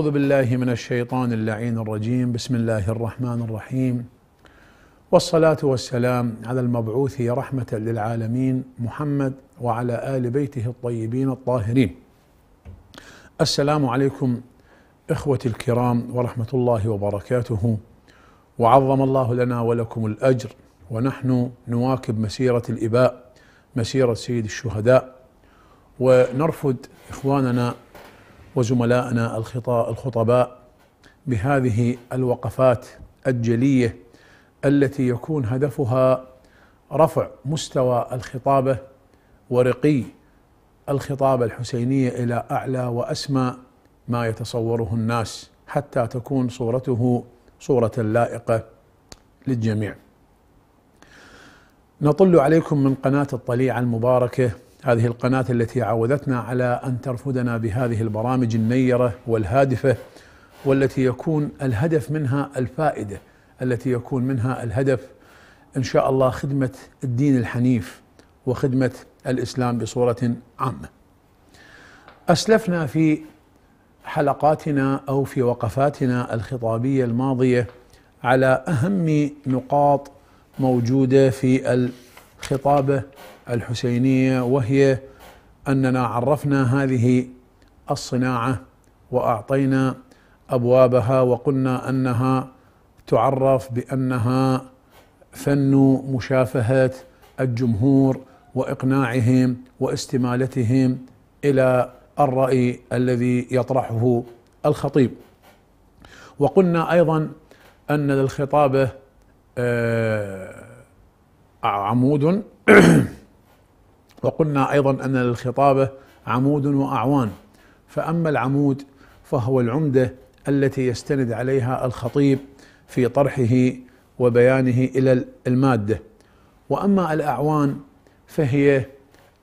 أعوذ بالله من الشيطان اللعين الرجيم بسم الله الرحمن الرحيم والصلاة والسلام على المبعوث رحمة للعالمين محمد وعلى آل بيته الطيبين الطاهرين السلام عليكم إخوتي الكرام ورحمة الله وبركاته وعظم الله لنا ولكم الأجر ونحن نواكب مسيرة الإباء مسيرة سيد الشهداء ونرفض إخواننا وزملائنا الخطباء بهذه الوقفات الجليه التي يكون هدفها رفع مستوى الخطابه ورقي الخطابه الحسينيه الى اعلى واسمى ما يتصوره الناس حتى تكون صورته صوره لائقه للجميع. نطل عليكم من قناه الطليعه المباركه هذه القناة التي عودتنا على أن ترفدنا بهذه البرامج النيرة والهادفة والتي يكون الهدف منها الفائدة التي يكون منها الهدف إن شاء الله خدمة الدين الحنيف وخدمة الإسلام بصورة عامة أسلفنا في حلقاتنا أو في وقفاتنا الخطابية الماضية على أهم نقاط موجودة في الخطابة الحسينيه وهي اننا عرفنا هذه الصناعه واعطينا ابوابها وقلنا انها تعرف بانها فن مشافهه الجمهور واقناعهم واستمالتهم الى الراي الذي يطرحه الخطيب وقلنا ايضا ان للخطابه آه، عمود وقلنا ايضا ان للخطابه عمود واعوان فاما العمود فهو العمده التي يستند عليها الخطيب في طرحه وبيانه الى الماده واما الاعوان فهي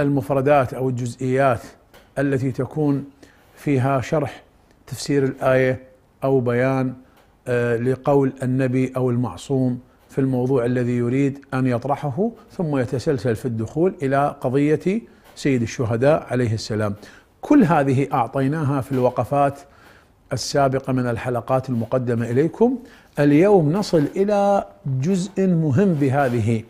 المفردات او الجزئيات التي تكون فيها شرح تفسير الايه او بيان آه، لقول النبي او المعصوم في الموضوع الذي يريد أن يطرحه ثم يتسلسل في الدخول إلى قضية سيد الشهداء عليه السلام كل هذه أعطيناها في الوقفات السابقة من الحلقات المقدمة إليكم اليوم نصل إلى جزء مهم بهذه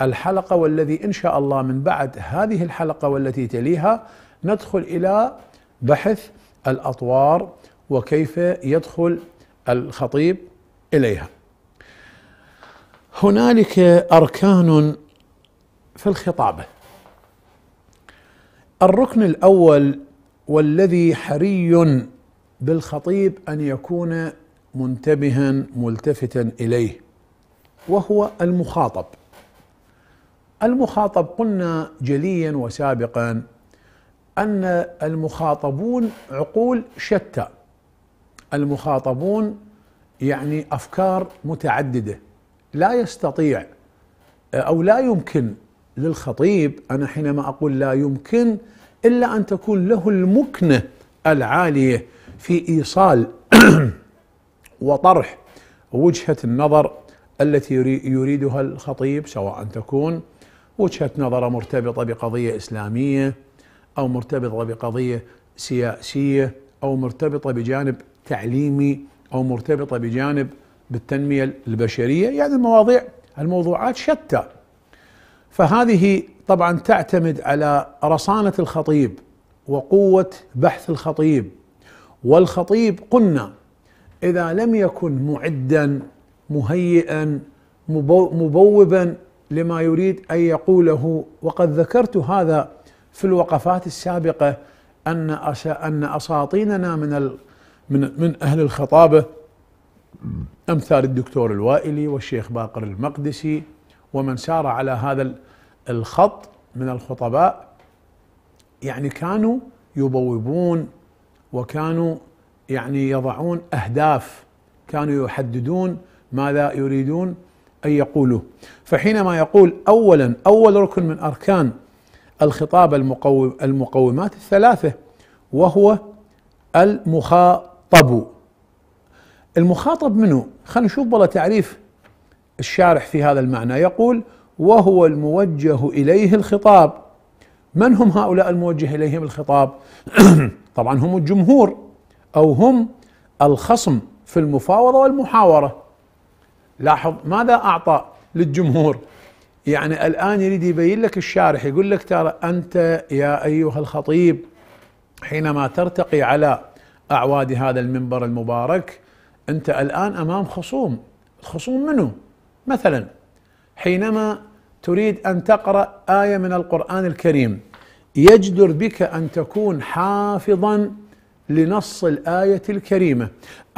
الحلقة والذي إن شاء الله من بعد هذه الحلقة والتي تليها ندخل إلى بحث الأطوار وكيف يدخل الخطيب إليها هنالك اركان في الخطابه الركن الاول والذي حري بالخطيب ان يكون منتبها ملتفتا اليه وهو المخاطب المخاطب قلنا جليا وسابقا ان المخاطبون عقول شتى المخاطبون يعني افكار متعدده لا يستطيع او لا يمكن للخطيب انا حينما اقول لا يمكن الا ان تكون له المكنه العاليه في ايصال وطرح وجهه النظر التي يريدها الخطيب سواء تكون وجهه نظره مرتبطه بقضيه اسلاميه او مرتبطه بقضيه سياسيه او مرتبطه بجانب تعليمي او مرتبطه بجانب بالتنمية البشرية يعني المواضيع الموضوعات شتى فهذه طبعا تعتمد على رصانة الخطيب وقوة بحث الخطيب والخطيب قلنا إذا لم يكن معدا مهيئا مبوبا لما يريد أن يقوله وقد ذكرت هذا في الوقفات السابقة أن أن أساطيننا من من من أهل الخطابة أمثال الدكتور الوائلي والشيخ باقر المقدسي ومن سار على هذا الخط من الخطباء يعني كانوا يبوبون وكانوا يعني يضعون أهداف كانوا يحددون ماذا يريدون أن يقولوا فحينما يقول أولا أول ركن من أركان الخطاب المقوم المقومات الثلاثة وهو المخاطب المخاطب منه خلينا نشوف والله تعريف الشارح في هذا المعنى يقول وهو الموجه إليه الخطاب من هم هؤلاء الموجه إليهم الخطاب طبعا هم الجمهور أو هم الخصم في المفاوضة والمحاورة لاحظ ماذا أعطى للجمهور يعني الآن يريد يبين لك الشارح يقول لك ترى أنت يا أيها الخطيب حينما ترتقي على أعواد هذا المنبر المبارك انت الان امام خصوم الخصوم منه مثلا حينما تريد ان تقرا ايه من القران الكريم يجدر بك ان تكون حافظا لنص الايه الكريمه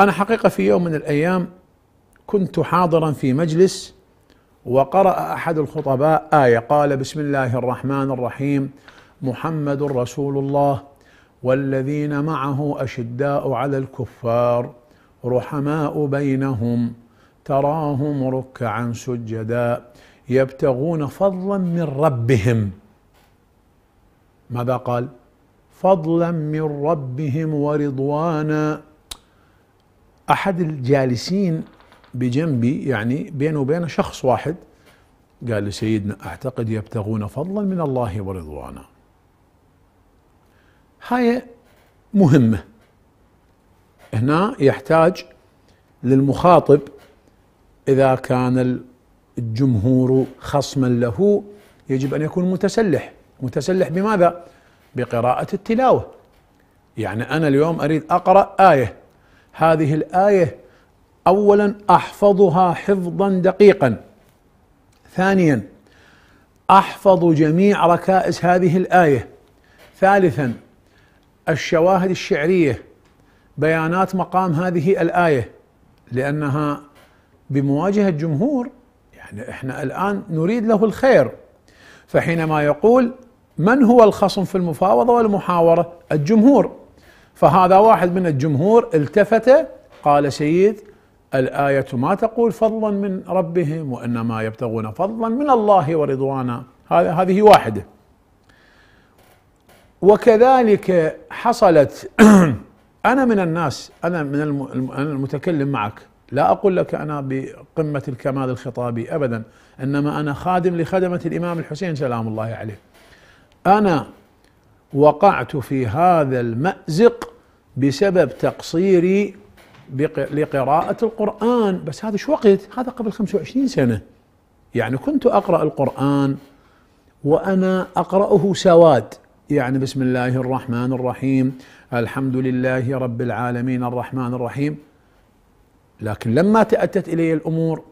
انا حقيقه في يوم من الايام كنت حاضرا في مجلس وقرا احد الخطباء ايه قال بسم الله الرحمن الرحيم محمد رسول الله والذين معه اشداء على الكفار رحماء بينهم تراهم ركعا سجدا يبتغون فضلا من ربهم ماذا قال فضلا من ربهم ورضوانا احد الجالسين بجنبي يعني بينه وبينه شخص واحد قال لسيدنا اعتقد يبتغون فضلا من الله ورضوانا هاي مهمه هنا يحتاج للمخاطب اذا كان الجمهور خصما له يجب ان يكون متسلح متسلح بماذا بقراءه التلاوه يعني انا اليوم اريد اقرا ايه هذه الايه اولا احفظها حفظا دقيقا ثانيا احفظ جميع ركائز هذه الايه ثالثا الشواهد الشعريه بيانات مقام هذه الايه لانها بمواجهه الجمهور يعني احنا الان نريد له الخير فحينما يقول من هو الخصم في المفاوضه والمحاوره؟ الجمهور فهذا واحد من الجمهور التفت قال سيد الايه ما تقول فضلا من ربهم وانما يبتغون فضلا من الله ورضوانا هذه واحده وكذلك حصلت آه، أنا من الناس أنا من المتكلم معك لا أقول لك أنا بقمة الكمال الخطابي أبدا إنما أنا خادم لخدمة الإمام الحسين سلام الله عليه أنا وقعت في هذا المأزق بسبب تقصيري لقراءة القرآن بس هذا شو وقت هذا قبل 25 سنة يعني كنت أقرأ القرآن وأنا أقرأه سواد يعني بسم الله الرحمن الرحيم الحمد لله رب العالمين الرحمن الرحيم لكن لما تأتت إلي الأمور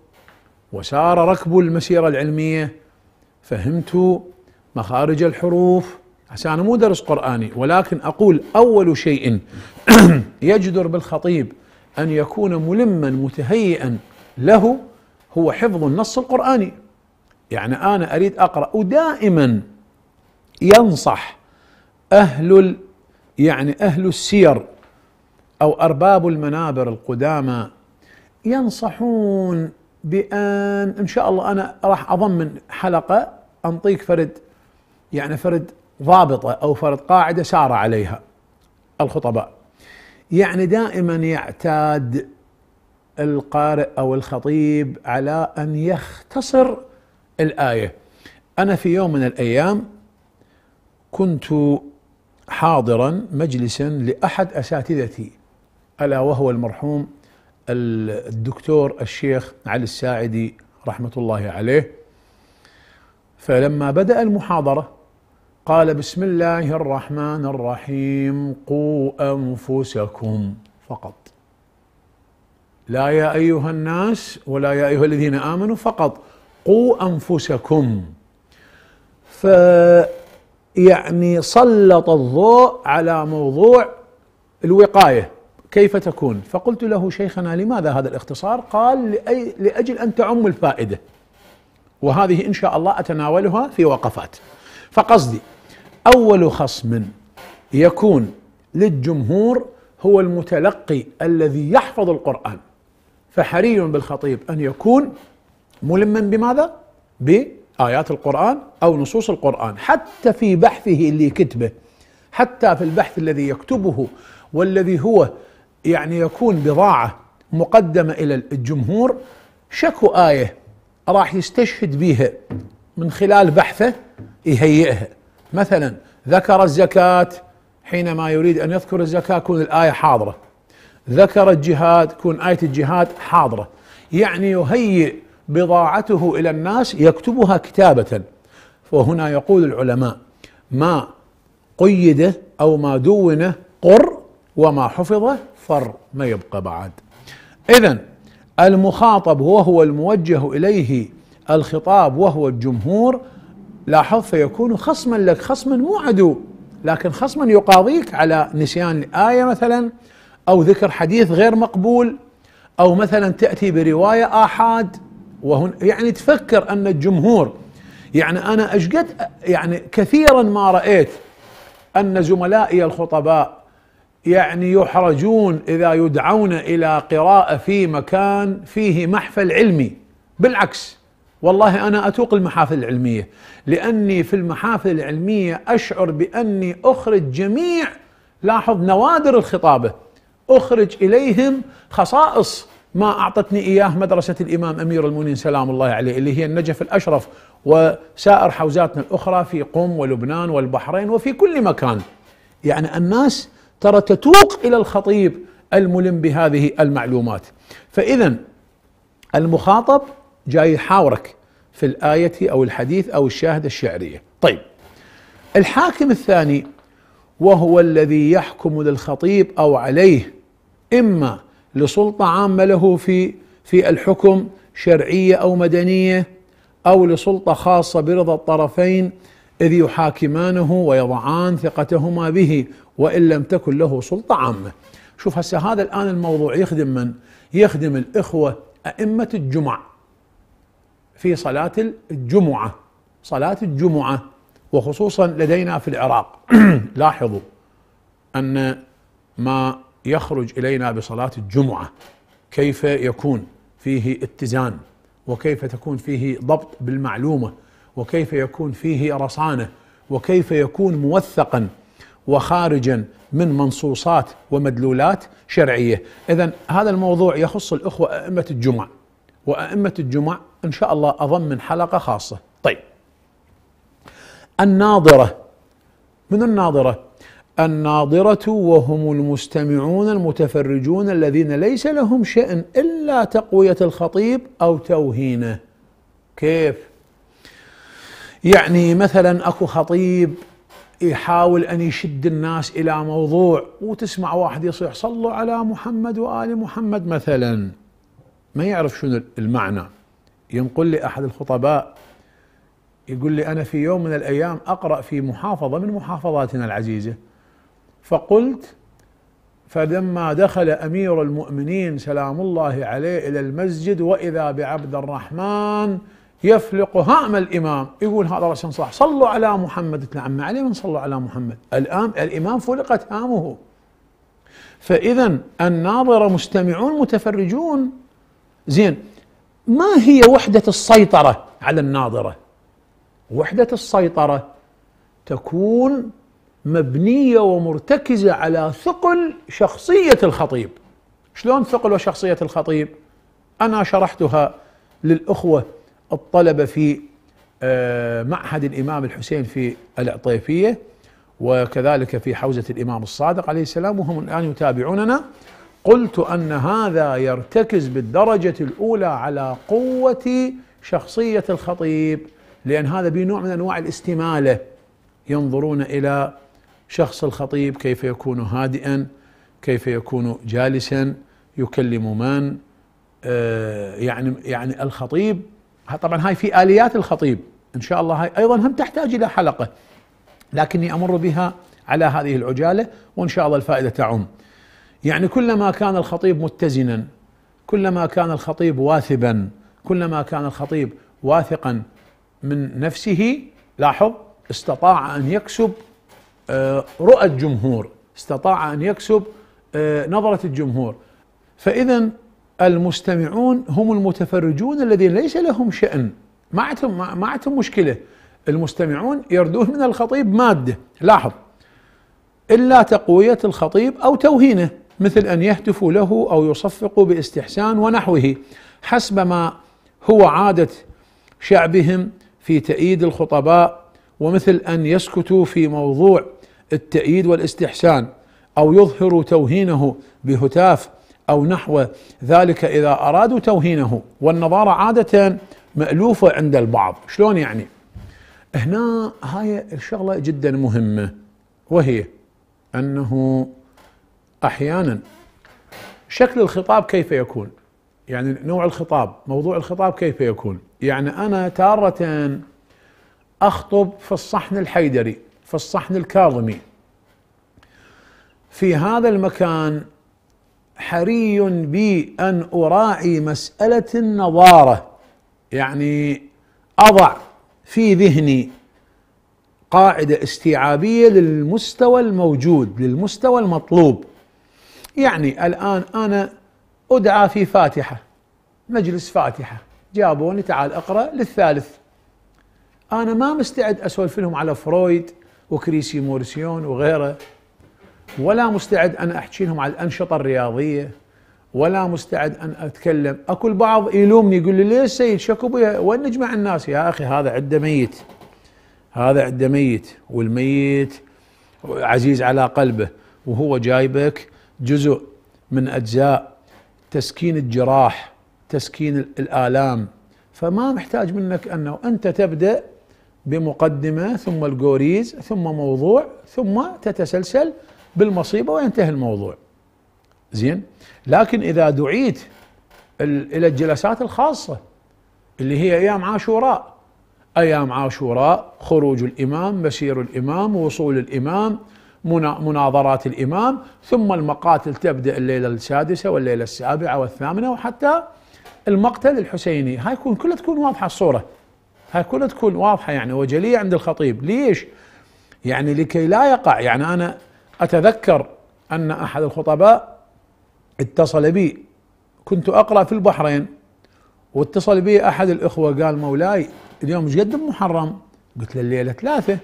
وسار ركب المسيرة العلمية فهمت مخارج الحروف أنا مو درس قرآني ولكن أقول أول شيء يجدر بالخطيب أن يكون ملما متهيئا له هو حفظ النص القرآني يعني أنا أريد أقرأ ودائما ينصح أهل يعني اهل السير او ارباب المنابر القدامى ينصحون بان ان شاء الله انا راح اضمن حلقه انطيك فرد يعني فرد ضابطه او فرد قاعده سار عليها الخطباء يعني دائما يعتاد القارئ او الخطيب على ان يختصر الايه انا في يوم من الايام كنت حاضرا مجلسا لاحد اساتذتي الا وهو المرحوم الدكتور الشيخ علي الساعدي رحمه الله عليه فلما بدا المحاضره قال بسم الله الرحمن الرحيم قوا انفسكم فقط لا يا ايها الناس ولا يا ايها الذين امنوا فقط قوا انفسكم ف يعني سلط الضوء على موضوع الوقايه كيف تكون؟ فقلت له شيخنا لماذا هذا الاختصار؟ قال لأي لاجل ان تعم الفائده. وهذه ان شاء الله اتناولها في وقفات. فقصدي اول خصم يكون للجمهور هو المتلقي الذي يحفظ القران. فحري بالخطيب ان يكون ملما بماذا؟ ب آيات القرآن أو نصوص القرآن حتى في بحثه اللي كتبه حتى في البحث الذي يكتبه والذي هو يعني يكون بضاعة مقدمة إلى الجمهور شكو آية راح يستشهد بها من خلال بحثه يهيئها مثلا ذكر الزكاة حينما يريد أن يذكر الزكاة تكون الآية حاضرة ذكر الجهاد تكون آية الجهاد حاضرة يعني يهيئ بضاعته الى الناس يكتبها كتابه وهنا يقول العلماء ما قيده او ما دونه قر وما حفظه فر ما يبقى بعد اذا المخاطب وهو الموجه اليه الخطاب وهو الجمهور لاحظ فيكون خصما لك خصما مو عدو لكن خصما يقاضيك على نسيان الآية مثلا أو ذكر حديث غير مقبول أو مثلا تأتي برواية آحاد وهن يعني تفكر ان الجمهور يعني انا اشقد يعني كثيرا ما رايت ان زملائي الخطباء يعني يحرجون اذا يدعون الى قراءه في مكان فيه محفل علمي بالعكس والله انا اتوق المحافل العلميه لاني في المحافل العلميه اشعر باني اخرج جميع لاحظ نوادر الخطابه اخرج اليهم خصائص ما أعطتني إياه مدرسة الإمام أمير المؤمنين سلام الله عليه اللي هي النجف الأشرف وسائر حوزاتنا الأخرى في قم ولبنان والبحرين وفي كل مكان يعني الناس ترى تتوق إلى الخطيب الملم بهذه المعلومات فإذا المخاطب جاي يحاورك في الآية أو الحديث أو الشاهد الشعرية طيب الحاكم الثاني وهو الذي يحكم للخطيب أو عليه إما لسلطه عامه له في في الحكم شرعيه او مدنيه او لسلطه خاصه برضا الطرفين اذ يحاكمانه ويضعان ثقتهما به وان لم تكن له سلطه عامه. شوف هسه هذا الان الموضوع يخدم من؟ يخدم الاخوه ائمه الجمع في صلاه الجمعه صلاه الجمعه وخصوصا لدينا في العراق لاحظوا ان ما يخرج الينا بصلاه الجمعه كيف يكون فيه اتزان وكيف تكون فيه ضبط بالمعلومه وكيف يكون فيه رصانه وكيف يكون موثقا وخارجا من منصوصات ومدلولات شرعيه، اذا هذا الموضوع يخص الاخوه ائمه الجمعة وائمه الجمعة ان شاء الله من حلقه خاصه. طيب الناظره من الناظره؟ الناظرة وهم المستمعون المتفرجون الذين ليس لهم شأن إلا تقوية الخطيب أو توهينه كيف؟ يعني مثلا اكو خطيب يحاول ان يشد الناس الى موضوع وتسمع واحد يصيح صلوا على محمد وال محمد مثلا ما يعرف شنو المعنى ينقل لي احد الخطباء يقول لي انا في يوم من الايام اقرا في محافظه من محافظاتنا العزيزه فقلت فلما دخل امير المؤمنين سلام الله عليه الى المسجد واذا بعبد الرحمن يفلق هام الامام يقول هذا رسول صح صلوا على محمد نعم عليه من صلوا على محمد الان الامام فلقت هامه فاذا الناظر مستمعون متفرجون زين ما هي وحده السيطره على الناظره وحده السيطره تكون مبنيه ومرتكزه على ثقل شخصيه الخطيب شلون ثقل وشخصيه الخطيب انا شرحتها للاخوه الطلبه في آه، معهد الامام الحسين في العطيفيه وكذلك في حوزه الامام الصادق عليه السلام وهم الان يتابعوننا قلت ان هذا يرتكز بالدرجه الاولى على قوه شخصيه الخطيب لان هذا بنوع من انواع الاستماله ينظرون الى شخص الخطيب كيف يكون هادئا كيف يكون جالسا يكلم من آه، يعني يعني الخطيب طبعا هاي في اليات الخطيب ان شاء الله هاي ايضا هم تحتاج الى حلقه لكني امر بها على هذه العجاله وان شاء الله الفائده تعم. يعني كلما كان الخطيب متزنا كلما كان الخطيب واثبا كلما كان الخطيب واثقا من نفسه لاحظ استطاع ان يكسب آه، رؤى الجمهور استطاع ان يكسب آه، نظره الجمهور فاذا المستمعون هم المتفرجون الذين ليس لهم شان ما عندهم ما عندهم مشكله المستمعون يردون من الخطيب ماده لاحظ الا تقويه الخطيب او توهينه مثل ان يهتفوا له او يصفقوا باستحسان ونحوه حسب ما هو عاده شعبهم في تأييد الخطباء ومثل ان يسكتوا في موضوع التأييد والاستحسان أو يظهر توهينه بهتاف أو نحو ذلك إذا أرادوا توهينه والنظارة عادة مألوفة عند البعض شلون يعني هنا هاي الشغلة جدا مهمة وهي أنه أحيانا شكل الخطاب كيف يكون يعني نوع الخطاب موضوع الخطاب كيف يكون يعني أنا تارة أخطب في الصحن الحيدري في الصحن الكاظمي في هذا المكان حري بي ان اراعي مساله النظاره يعني اضع في ذهني قاعده استيعابيه للمستوى الموجود للمستوى المطلوب يعني الان انا ادعى في فاتحه مجلس فاتحه جابوني تعال اقرا للثالث انا ما مستعد اسولف لهم على فرويد وكريسي مورسيون وغيره ولا مستعد أن أحكي لهم على الأنشطة الرياضية ولا مستعد أن أتكلم أكو البعض يلومني يقول لي ليش سيد شكو بيها وين نجمع الناس يا أخي هذا عنده ميت هذا عنده ميت والميت عزيز على قلبه وهو جايبك جزء من أجزاء تسكين الجراح تسكين الآلام فما محتاج منك أنه أنت تبدأ بمقدمة ثم الجوريز ثم موضوع ثم تتسلسل بالمصيبة وينتهي الموضوع زين لكن إذا دعيت إلى الجلسات الخاصة اللي هي أيام عاشوراء أيام عاشوراء خروج الإمام مسير الإمام وصول الإمام مناظرات الإمام ثم المقاتل تبدأ الليلة السادسة والليلة السابعة والثامنة وحتى المقتل الحسيني هاي يكون كلها تكون واضحة الصورة هاي كلها تكون واضحه يعني وجليه عند الخطيب ليش؟ يعني لكي لا يقع يعني انا اتذكر ان احد الخطباء اتصل بي كنت اقرا في البحرين واتصل بي احد الاخوه قال مولاي اليوم ايش قد محرم؟ قلت له الليله ثلاثه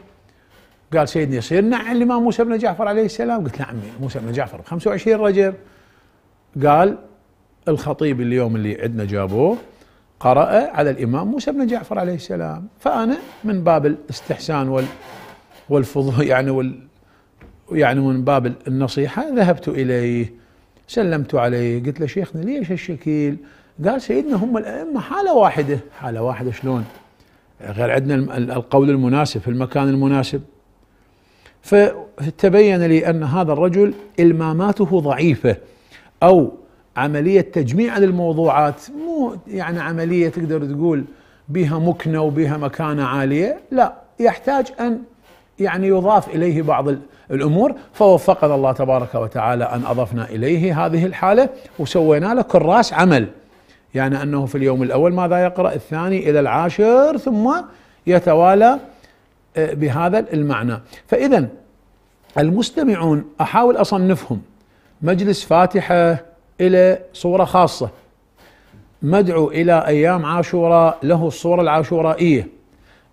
قال سيدنا يصير نعم الامام موسى بن جعفر عليه السلام قلت له عمي موسى بن جعفر 25 رجب قال الخطيب اليوم اللي عندنا جابوه قرأ على الإمام موسى بن جعفر عليه السلام فأنا من باب الاستحسان وال والفضول يعني وال يعني من باب النصيحة ذهبت إليه سلمت عليه قلت له شيخنا ليش الشكيل قال سيدنا هم الأئمة حالة واحدة حالة واحدة شلون غير عندنا القول المناسب في المكان المناسب فتبين لي أن هذا الرجل إلماماته ضعيفة أو عملية تجميع للموضوعات مو يعني عملية تقدر تقول بها مكنة وبها مكانة عالية لا يحتاج أن يعني يضاف إليه بعض الأمور فوفقنا الله تبارك وتعالى أن أضفنا إليه هذه الحالة وسوينا له كراس عمل يعني أنه في اليوم الأول ماذا يقرأ الثاني إلى العاشر ثم يتوالى آه، بهذا المعنى فإذا المستمعون أحاول أصنفهم مجلس فاتحة الى صوره خاصه مدعو الى ايام عاشوراء له الصوره العاشورائيه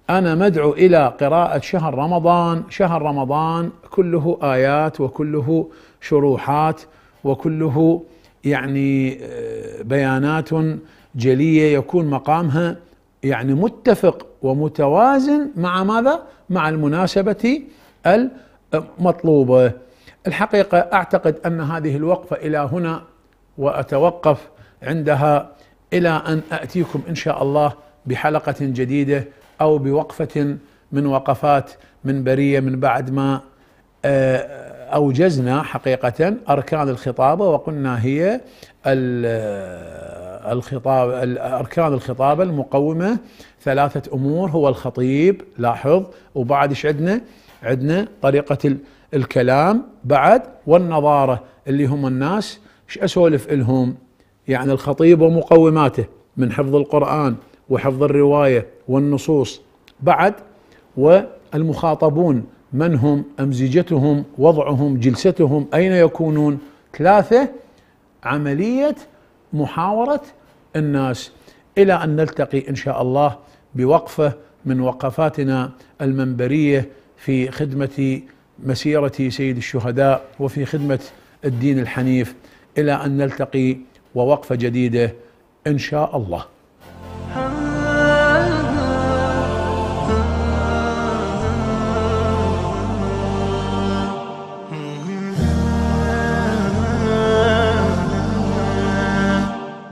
انا مدعو الى قراءه شهر رمضان شهر رمضان كله ايات وكله شروحات وكله يعني آه، بيانات جليه يكون مقامها يعني متفق ومتوازن مع ماذا؟ مع المناسبه المطلوبه. الحقيقه اعتقد ان هذه الوقفه الى هنا واتوقف عندها الى ان اتيكم ان شاء الله بحلقه جديده او بوقفه من وقفات منبريه من بعد ما آه، اوجزنا حقيقه اركان الخطابه وقلنا هي آه، الخطاب اركان الخطابه المقومه ثلاثه امور هو الخطيب لاحظ وبعد ايش عندنا؟ عندنا طريقه الكلام بعد والنظاره اللي هم الناس ايش اسولف الهم يعني الخطيب ومقوماته من حفظ القرآن وحفظ الرواية والنصوص بعد والمخاطبون من هم أمزجتهم وضعهم جلستهم أين يكونون ثلاثة عملية محاورة الناس إلى أن نلتقي إن شاء الله بوقفة من وقفاتنا المنبرية في خدمة مسيرة سيد الشهداء وفي خدمة الدين الحنيف الى ان نلتقي ووقفه جديده ان شاء الله